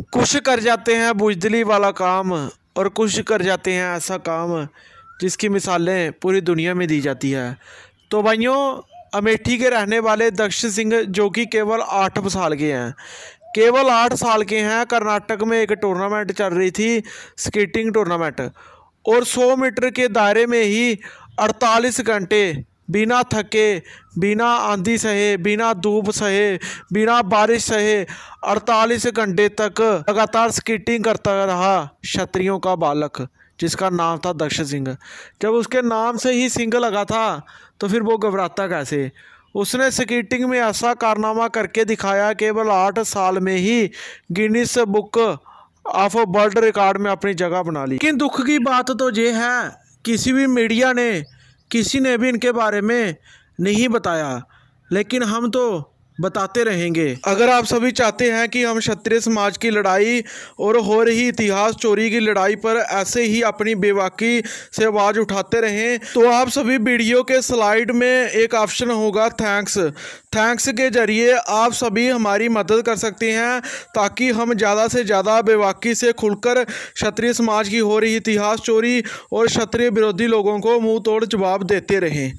कुछ कर जाते हैं बुजदली वाला काम और कुछ कर जाते हैं ऐसा काम जिसकी मिसालें पूरी दुनिया में दी जाती है तो भाइयों अमेठी के रहने वाले दक्ष सिंह जो कि केवल आठ साल के हैं केवल आठ साल के हैं कर्नाटक में एक टूर्नामेंट चल रही थी स्केटिंग टूर्नामेंट और 100 मीटर के दायरे में ही 48 घंटे बिना थके बिना आंधी सहे बिना धूप सहे बिना बारिश सहे 48 घंटे तक लगातार स्केटिंग करता रहा क्षत्रियों का बालक जिसका नाम था दक्ष सिंह जब उसके नाम से ही सिंह लगा था तो फिर वो घबराता कैसे उसने स्केटिंग में ऐसा कारनामा करके दिखाया केवल आठ साल में ही Guinness book of world record में अपनी जगह बना ली लेकिन दुख की बात तो ये है किसी भी मीडिया ने किसी ने भी इनके बारे में नहीं बताया लेकिन हम तो बताते रहेंगे अगर आप सभी चाहते हैं कि हम क्षत्रिय समाज की लड़ाई और हो रही इतिहास चोरी की लड़ाई पर ऐसे ही अपनी बेवाकी से आवाज़ उठाते रहें तो आप सभी वीडियो के स्लाइड में एक ऑप्शन होगा थैंक्स थैंक्स के जरिए आप सभी हमारी मदद कर सकते हैं ताकि हम ज़्यादा से ज़्यादा बेवाकी से खुलकर क्षत्रिय समाज की हो रही इतिहास चोरी और क्षत्रिय विरोधी लोगों को मुंह तोड़ जवाब देते रहें